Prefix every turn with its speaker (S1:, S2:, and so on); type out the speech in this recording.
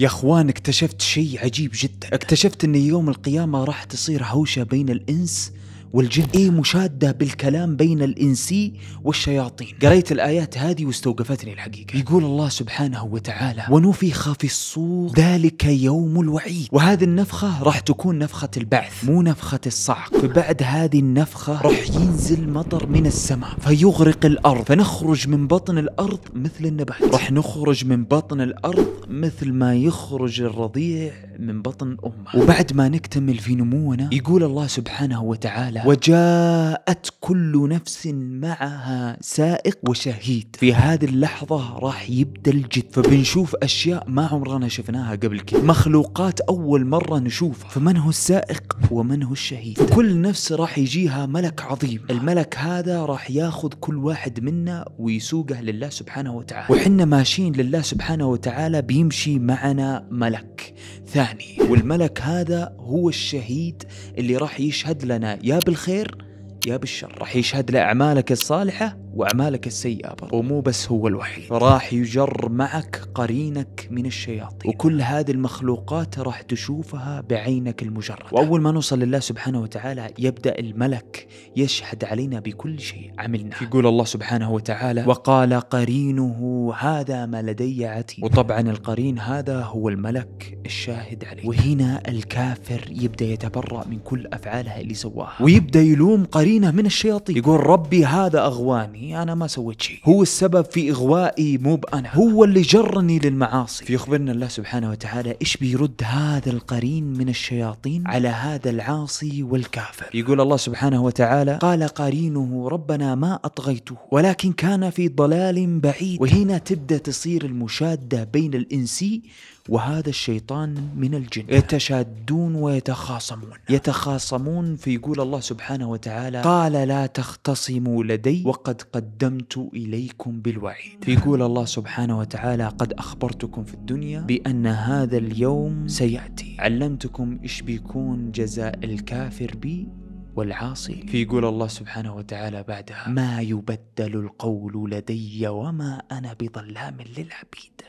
S1: يا اخوان اكتشفت شيء عجيب جدا اكتشفت ان يوم القيامة راح تصير هوشة بين الانس والجن إيه مشادة بالكلام بين الإنسي والشياطين قريت الآيات هذه واستوقفتني الحقيقة يقول الله سبحانه وتعالى ونفخ في الصور ذلك يوم الوعيد وهذه النفخة راح تكون نفخة البعث مو نفخة الصعق فبعد هذه النفخة راح ينزل مطر من السماء فيغرق الأرض فنخرج من بطن الأرض مثل النبات راح نخرج من بطن الأرض مثل ما يخرج الرضيع من بطن أمه وبعد ما نكتمل في نمونا يقول الله سبحانه وتعالى وجاءت كل نفس معها سائق وشهيد في هذه اللحظة راح يبدأ الجد فبنشوف أشياء ما عمرنا شفناها قبل كذا مخلوقات أول مرة نشوفها فمن هو السائق ومن هو الشهيد كل نفس راح يجيها ملك عظيم الملك هذا راح ياخذ كل واحد منا ويسوقه لله سبحانه وتعالى وحنا ماشيين لله سبحانه وتعالى بيمشي معنا ملك ثاني والملك هذا هو الشهيد اللي راح يشهد لنا يا بالخير يا بالشر راح يشهد لأعمالك الصالحة وأعمالك السيئة برضه ومو بس هو الوحيد راح يجر معك قرينك من الشياطين وكل هذه المخلوقات راح تشوفها بعينك المجرد وأول ما نوصل لله سبحانه وتعالى يبدأ الملك يشهد علينا بكل شيء عملناه يقول الله سبحانه وتعالى وقال قرينه هذا ما لدي عتيد وطبعا القرين هذا هو الملك الشاهد عليه وهنا الكافر يبدأ يتبرأ من كل أفعالها اللي سواها ويبدأ يلوم قرينه من الشياطين يقول ربي هذا أغواني انا ما سويت شيء هو السبب في اغوائي مو بانا هو اللي جرني للمعاصي فيخبرنا الله سبحانه وتعالى ايش بيرد هذا القرين من الشياطين على هذا العاصي والكافر يقول الله سبحانه وتعالى قال قرينه ربنا ما اطغيته ولكن كان في ضلال بعيد وهنا تبدا تصير المشاده بين الانسي وهذا الشيطان من الجن يتشادون ويتخاصمون يتخاصمون فيقول الله سبحانه وتعالى قال لا تختصموا لدي وقد قدمت إليكم بالوعيد يقول الله سبحانه وتعالى قد أخبرتكم في الدنيا بأن هذا اليوم سيأتي علمتكم إيش بيكون جزاء الكافر بي والعاصي فيقول الله سبحانه وتعالى بعدها ما يبدل القول لدي وما أنا بظلام للعبيد